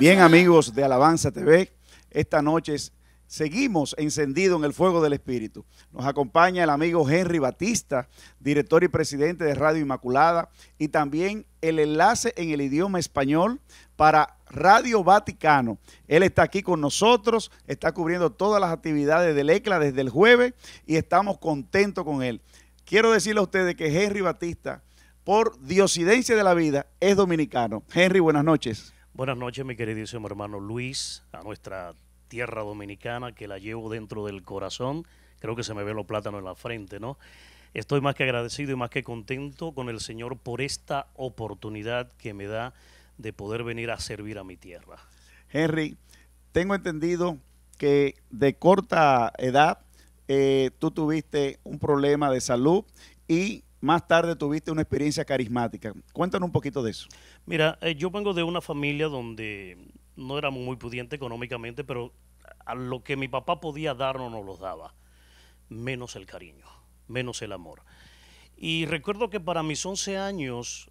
Bien amigos de Alabanza TV, esta noche seguimos encendidos en el fuego del Espíritu. Nos acompaña el amigo Henry Batista, director y presidente de Radio Inmaculada, y también el enlace en el idioma español para Radio Vaticano. Él está aquí con nosotros, está cubriendo todas las actividades del ECLA desde el jueves y estamos contentos con él. Quiero decirle a ustedes que Henry Batista, por diosidencia de la vida, es dominicano. Henry, buenas noches. Buenas noches, mi queridísimo hermano Luis, a nuestra tierra dominicana que la llevo dentro del corazón. Creo que se me ven los plátanos en la frente, ¿no? Estoy más que agradecido y más que contento con el Señor por esta oportunidad que me da de poder venir a servir a mi tierra. Henry, tengo entendido que de corta edad eh, tú tuviste un problema de salud y más tarde tuviste una experiencia carismática. Cuéntanos un poquito de eso. Mira, eh, yo vengo de una familia donde no éramos muy pudientes económicamente, pero a lo que mi papá podía no nos los daba, menos el cariño, menos el amor. Y recuerdo que para mis 11 años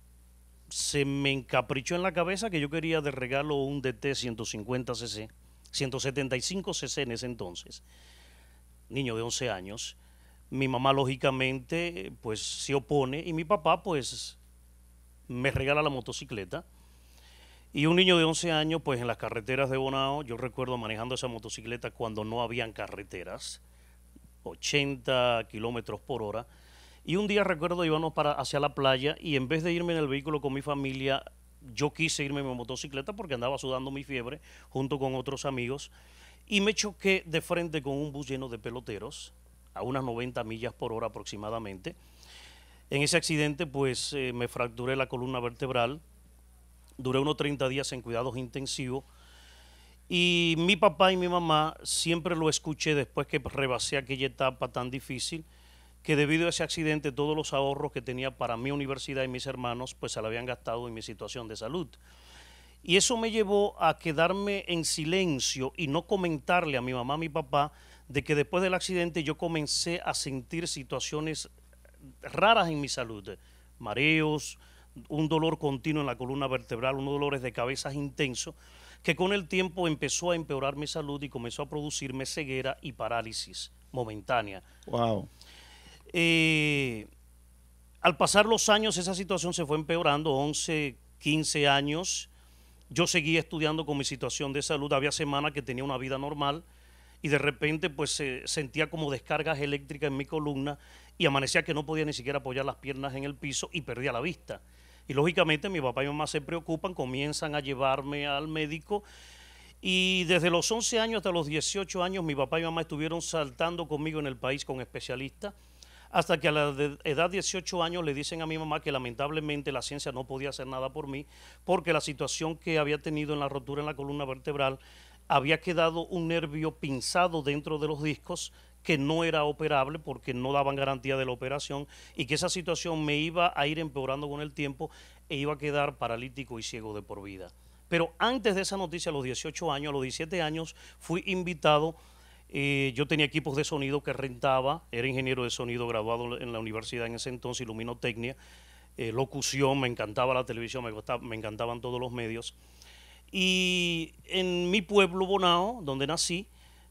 se me encaprichó en la cabeza que yo quería de regalo un DT 150cc, 175cc en ese entonces, niño de 11 años, mi mamá, lógicamente, pues se opone y mi papá, pues, me regala la motocicleta. Y un niño de 11 años, pues en las carreteras de Bonao, yo recuerdo manejando esa motocicleta cuando no habían carreteras, 80 kilómetros por hora. Y un día recuerdo íbamos para, hacia la playa y en vez de irme en el vehículo con mi familia, yo quise irme en mi motocicleta porque andaba sudando mi fiebre junto con otros amigos y me choqué de frente con un bus lleno de peloteros a unas 90 millas por hora aproximadamente. En ese accidente pues eh, me fracturé la columna vertebral, duré unos 30 días en cuidados intensivos y mi papá y mi mamá siempre lo escuché después que rebasé aquella etapa tan difícil que debido a ese accidente todos los ahorros que tenía para mi universidad y mis hermanos pues se lo habían gastado en mi situación de salud. Y eso me llevó a quedarme en silencio y no comentarle a mi mamá, a mi papá, de que después del accidente yo comencé a sentir situaciones raras en mi salud, mareos, un dolor continuo en la columna vertebral, unos dolores de cabeza intensos, que con el tiempo empezó a empeorar mi salud y comenzó a producirme ceguera y parálisis momentánea. Wow. Eh, al pasar los años, esa situación se fue empeorando, 11, 15 años. Yo seguía estudiando con mi situación de salud. Había semanas que tenía una vida normal, y de repente pues se sentía como descargas eléctricas en mi columna y amanecía que no podía ni siquiera apoyar las piernas en el piso y perdía la vista. Y lógicamente mi papá y mamá se preocupan, comienzan a llevarme al médico y desde los 11 años hasta los 18 años mi papá y mamá estuvieron saltando conmigo en el país con especialistas hasta que a la edad de 18 años le dicen a mi mamá que lamentablemente la ciencia no podía hacer nada por mí porque la situación que había tenido en la rotura en la columna vertebral había quedado un nervio pinzado dentro de los discos que no era operable porque no daban garantía de la operación y que esa situación me iba a ir empeorando con el tiempo e iba a quedar paralítico y ciego de por vida. Pero antes de esa noticia, a los 18 años, a los 17 años, fui invitado. Eh, yo tenía equipos de sonido que rentaba, era ingeniero de sonido graduado en la universidad en ese entonces, iluminotecnia, eh, locución, me encantaba la televisión, me, me encantaban todos los medios. Y en mi pueblo, Bonao, donde nací,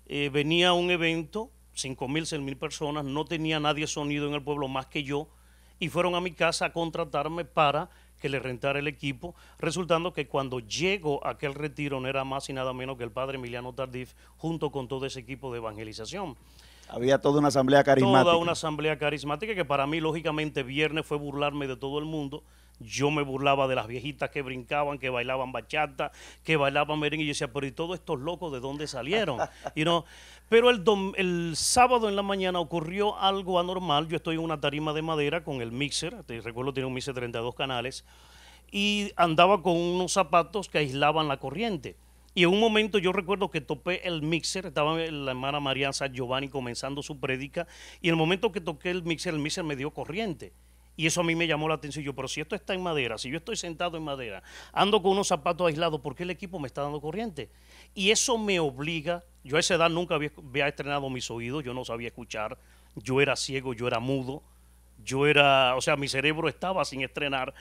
eh, venía un evento, 5.000, 6.000 personas, no tenía nadie sonido en el pueblo más que yo, y fueron a mi casa a contratarme para que le rentara el equipo, resultando que cuando llego a aquel retiro no era más y nada menos que el padre Emiliano Tardif junto con todo ese equipo de evangelización. Había toda una asamblea carismática. Toda una asamblea carismática que para mí, lógicamente, viernes fue burlarme de todo el mundo yo me burlaba de las viejitas que brincaban, que bailaban bachata, que bailaban merengue. Y yo decía, pero ¿y todos estos locos de dónde salieron? Pero el, el sábado en la mañana ocurrió algo anormal. Yo estoy en una tarima de madera con el mixer. Te recuerdo, tiene un mixer de 32 canales. Y andaba con unos zapatos que aislaban la corriente. Y en un momento yo recuerdo que topé el mixer, estaba la hermana María San Giovanni comenzando su prédica, y en el momento que toqué el mixer, el mixer me dio corriente. Y eso a mí me llamó la atención. Yo, pero si esto está en madera, si yo estoy sentado en madera, ando con unos zapatos aislados, ¿por qué el equipo me está dando corriente? Y eso me obliga, yo a esa edad nunca había, estrenado mis oídos, yo no sabía escuchar, yo era ciego, yo era mudo, yo era, o sea, mi cerebro estaba sin estrenar.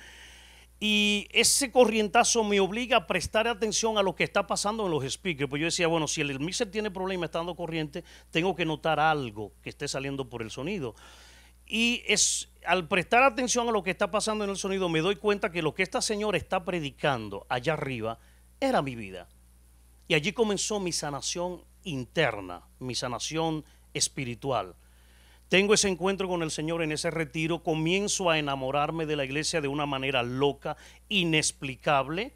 Y ese corrientazo me obliga a prestar atención a lo que está pasando en los speakers. Pues yo decía, bueno, si el mixer tiene problema dando corriente, tengo que notar algo que esté saliendo por el sonido. Y es, al prestar atención a lo que está pasando en el sonido, me doy cuenta que lo que esta señora está predicando allá arriba era mi vida. Y allí comenzó mi sanación interna, mi sanación espiritual. Tengo ese encuentro con el Señor en ese retiro, comienzo a enamorarme de la iglesia de una manera loca, inexplicable.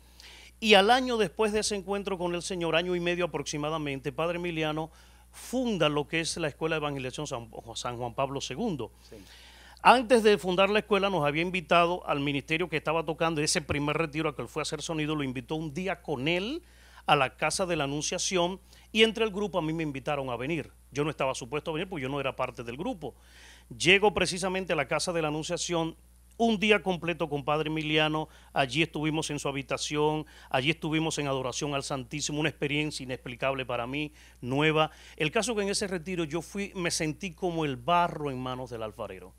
Y al año después de ese encuentro con el Señor, año y medio aproximadamente, Padre Emiliano funda lo que es la Escuela de Evangelización San, Juan Pablo II. Antes de fundar la escuela nos había invitado al ministerio que estaba tocando ese primer retiro a que él fue a hacer sonido, lo invitó un día con él a la casa de la Anunciación y entre el grupo a mí me invitaron a venir. Yo no estaba supuesto a venir porque yo no era parte del grupo. Llego precisamente a la casa de la Anunciación un día completo con Padre Emiliano. Allí estuvimos en su habitación, allí estuvimos en adoración al Santísimo, una experiencia inexplicable para mí, nueva. El caso que en ese retiro yo fui, me sentí como el barro en manos del alfarero.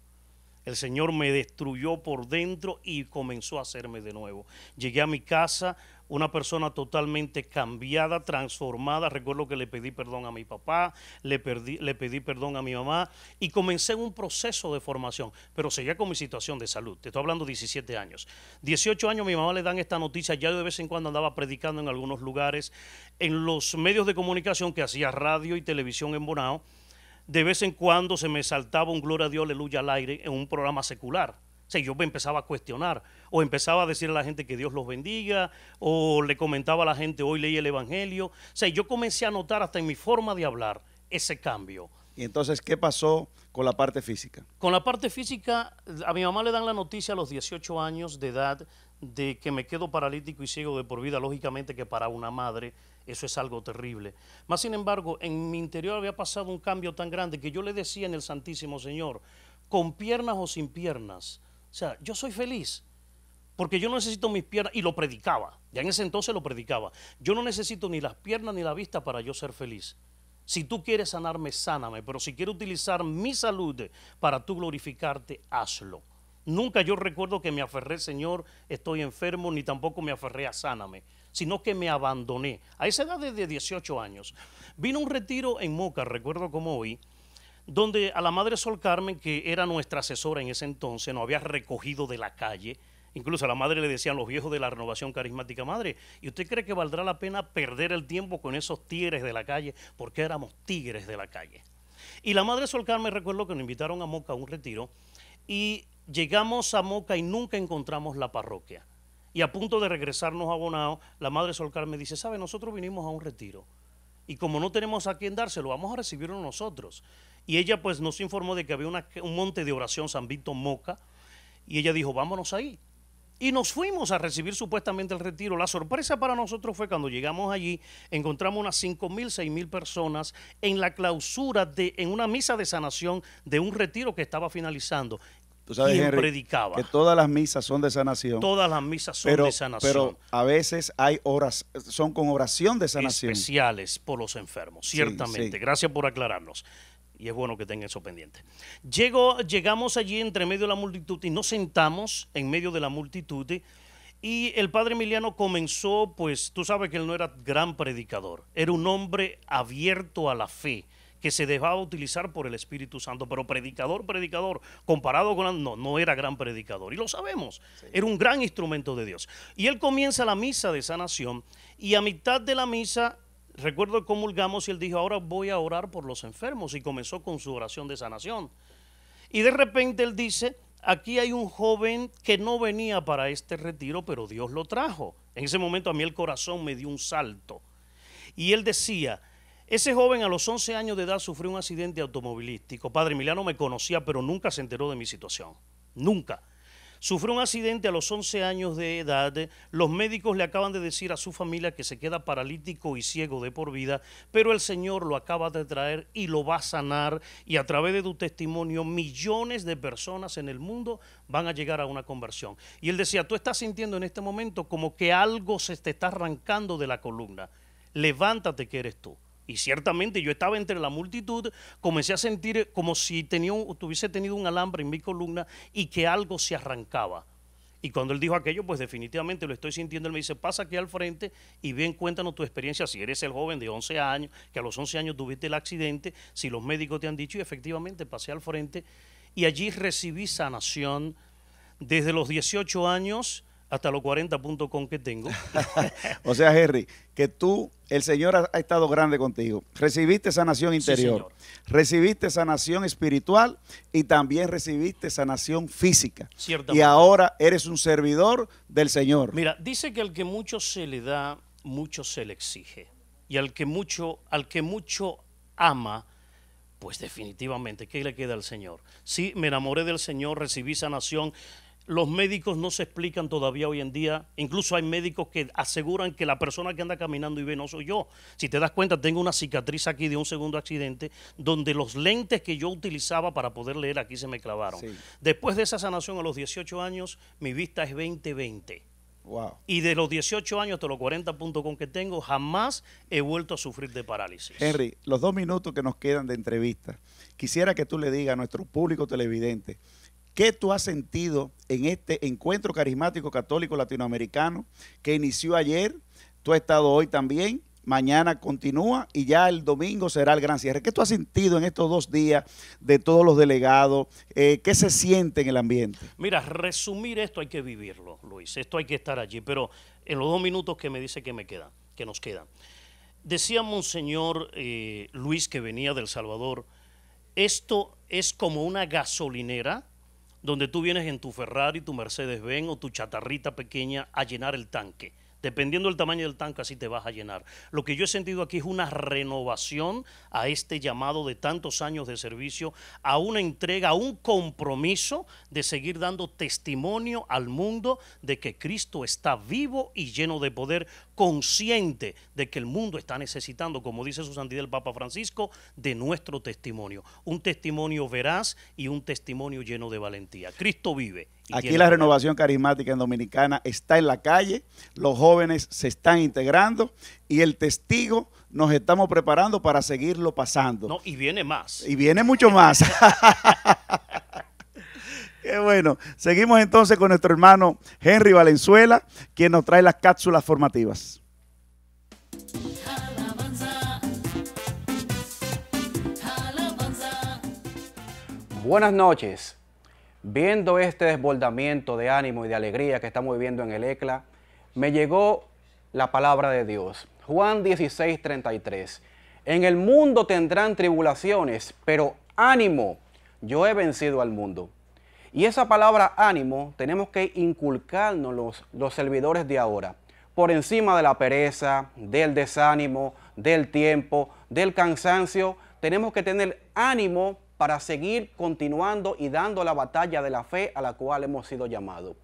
El Señor me destruyó por dentro y comenzó a hacerme de nuevo. Llegué a mi casa, una persona totalmente cambiada, transformada. Recuerdo que le pedí perdón a mi papá, le, le pedí perdón a mi mamá y comencé un proceso de formación, pero seguía con mi situación de salud. Te estoy hablando 17 años. 18 años mi mamá le dan esta noticia, ya de vez en cuando andaba predicando en algunos lugares, en los medios de comunicación que hacía radio y televisión en Bonao. De vez en cuando se me saltaba un gloria a Dios, aleluya al aire en un programa secular o yo me empezaba a cuestionar o empezaba a decir a la gente que Dios los bendiga o le comentaba a la gente hoy leí el Evangelio. O yo comencé a notar hasta en mi forma de hablar ese cambio. ¿Y entonces qué pasó con la parte física? Con la parte física, a mi mamá le dan la noticia a los 18 años de edad de que me quedo paralítico y ciego de por vida, lógicamente que para una madre eso es algo terrible. Más sin embargo, en mi interior había pasado un cambio tan grande que yo le decía en el Santísimo Señor, con piernas o sin piernas, o sea, yo soy feliz porque yo no necesito mis piernas, y lo predicaba, ya en ese entonces lo predicaba, yo no necesito ni las piernas ni la vista para yo ser feliz. Si tú quieres sanarme, sáname, pero si quiero utilizar mi salud para tú glorificarte, hazlo. Nunca yo recuerdo que me aferré, Señor, estoy enfermo, ni tampoco me aferré a sáname, sino que me abandoné. A esa edad de 18 años, vino un retiro en Moca, recuerdo como hoy, donde a la Madre Sol Carmen, que era nuestra asesora en ese entonces, nos había recogido de la calle. Incluso a la madre le decían los viejos de la renovación carismática, madre, ¿y usted cree que valdrá la pena perder el tiempo con esos tigres de la calle? Porque éramos tigres de la calle. Y la madre Sol Carmen recuerdo que nos invitaron a Moca a un retiro y llegamos a Moca y nunca encontramos la parroquia. Y a punto de regresarnos a Bonao, la madre Sol Carmen dice, ¿sabe? Nosotros vinimos a un retiro y como no tenemos a quién dárselo, vamos a recibirlo nosotros. Y ella pues nos informó de que había un monte de oración, San Víctor Moca, y ella dijo, vámonos ahí. Y nos fuimos a recibir supuestamente el retiro. La sorpresa para nosotros fue cuando llegamos allí, encontramos unas 5.000, mil, mil personas en la clausura de, en una misa de sanación de un retiro que estaba finalizando. Tú sabes, predicaba. Que todas las misas son de sanación. Todas las misas son de sanación. Pero a veces hay horas, son con oración de sanación. Especiales por los enfermos, ciertamente. Gracias por aclararnos. Y es bueno que tengan eso pendiente. llegamos allí entre medio de la multitud y nos sentamos en medio de la multitud. Y el padre Emiliano comenzó, pues tú sabes que él no era gran predicador, era un hombre abierto a la fe que se dejaba utilizar por el Espíritu Santo, pero predicador, predicador, comparado con... No, no era gran predicador, y lo sabemos, era un gran instrumento de Dios. Y él comienza la misa de sanación, y a mitad de la misa recuerdo que comulgamos y él dijo, ahora voy a orar por los enfermos y comenzó con su oración de sanación. Y de repente él dice, aquí hay un joven que no venía para este retiro, pero Dios lo trajo. En ese momento a mí el corazón me dio un salto. Y él decía, ese joven a los 11 años de edad sufrió un accidente automovilístico. Padre Emiliano me conocía, pero nunca se enteró de mi situación. Nunca. Sufrió un accidente a los 11 años de edad. Los médicos le acaban de decir a su familia que se queda paralítico y ciego de por vida, pero el Señor lo acaba de traer y lo va a sanar. Y a través de tu testimonio, millones de personas en el mundo van a llegar a una conversión. Y él decía, tú estás sintiendo en este momento como que algo se te está arrancando de la columna. Levántate que eres tú. Y ciertamente yo estaba entre la multitud, comencé a sentir como si tenía tuviese tenido un alambre en mi columna y que algo se arrancaba. Y cuando él dijo aquello, pues definitivamente lo estoy sintiendo. Él me dice, pasa aquí al frente y bien cuéntanos tu experiencia. Si eres el joven de 11 años, que a los 11 años tuviste el accidente, si los médicos te han dicho, y efectivamente pasé al frente y allí recibí sanación. Desde los 18 años hasta los 40.com que tengo. o sea, Henry, que tú, el Señor ha, estado grande contigo. Recibiste sanación interior, recibiste sanación espiritual y también recibiste sanación física. Y ahora eres un servidor del Señor. Mira, dice que al que mucho se le da, mucho se le exige. Y al que mucho, al que mucho ama, pues definitivamente, ¿qué le queda al Señor? Sí, me enamoré del Señor, recibí sanación los médicos no se explican todavía hoy en día. Incluso hay médicos que aseguran que la persona que anda caminando y ve no soy yo. Si te das cuenta, tengo una cicatriz aquí de un segundo accidente donde los lentes que yo utilizaba para poder leer aquí se me clavaron. Después de esa sanación a los 18 años, mi vista es 20-20. Wow. Y de los 18 años hasta los 40 puntos con que tengo, jamás he vuelto a sufrir de parálisis. Henry, los dos minutos que nos quedan de entrevista, quisiera que tú le digas a nuestro público televidente ¿Qué tú has sentido en este encuentro carismático católico latinoamericano que inició ayer? Tú has estado hoy también, mañana continúa y ya el domingo será el gran cierre. ¿Qué tú has sentido en estos dos días de todos los delegados? Eh, ¿Qué se siente en el ambiente? Mira, resumir esto hay que vivirlo, Luis. Esto hay que estar allí. Pero en los dos minutos que me dice que me queda, que nos queda. Decía Monseñor eh, Luis que venía del Salvador, esto es como una gasolinera donde tú vienes en tu Ferrari, tu Mercedes-Benz o tu chatarrita pequeña a llenar el tanque. Dependiendo del tamaño del tanque, así te vas a llenar. Lo que yo he sentido aquí es una renovación a este llamado de tantos años de servicio, a una entrega, a un compromiso de seguir dando testimonio al mundo de que Cristo está vivo y lleno de poder, consciente de que el mundo está necesitando, como dice su santidad el Papa Francisco, de nuestro testimonio. Un testimonio veraz y un testimonio lleno de valentía. Cristo vive. Aquí la renovación carismática en Dominicana está en la calle, los jóvenes se están integrando y el testigo nos estamos preparando para seguirlo pasando. No, y viene más. Y viene mucho más. Qué bueno. Seguimos entonces con nuestro hermano Henry Valenzuela, quien nos trae las cápsulas formativas. Buenas noches viendo este desbordamiento de ánimo y de alegría que estamos viviendo en el ECLA, me llegó la palabra de Dios. Juan 16, 33. En el mundo tendrán tribulaciones, pero ánimo, yo he vencido al mundo. Y esa palabra ánimo tenemos que inculcarnos los, los servidores de ahora, por encima de la pereza, del desánimo, del tiempo, del cansancio, tenemos que tener ánimo para seguir continuando y dando la batalla de la fe a la cual hemos sido llamados.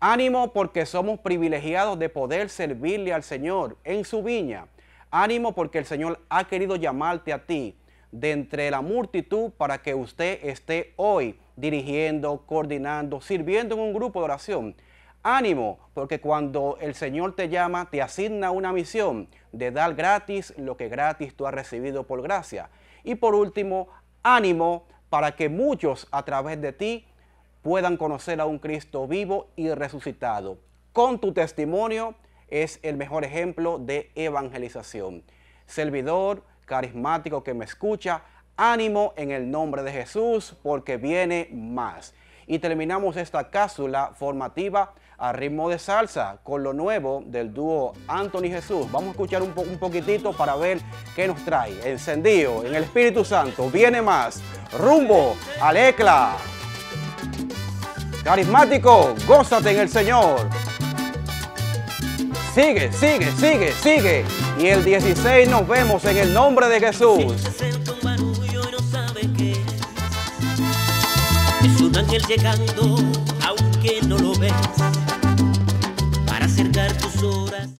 Ánimo porque somos privilegiados de poder servirle al Señor en su viña. Ánimo porque el Señor ha querido llamarte a ti de entre la multitud para que usted esté hoy dirigiendo, coordinando, sirviendo en un grupo de oración. Ánimo, porque cuando el Señor te llama, te asigna una misión de dar gratis lo que gratis tú has recibido por gracia. Y por último, ánimo para que muchos a través de ti puedan conocer a un Cristo vivo y resucitado. Con tu testimonio es el mejor ejemplo de evangelización. Servidor carismático que me escucha, ánimo en el nombre de Jesús porque viene más. Y terminamos esta cápsula formativa a ritmo de salsa con lo nuevo del dúo Anthony Jesús. Vamos a escuchar un, poquitito para ver qué nos trae. Encendido en el Espíritu Santo, viene más, rumbo Alecla Carismático, gózate en el Señor. Sigue, sigue, sigue, sigue. Y el 16 nos vemos en el nombre de Jesús. Es un ángel llegando, aunque no lo ves. contar tus horas.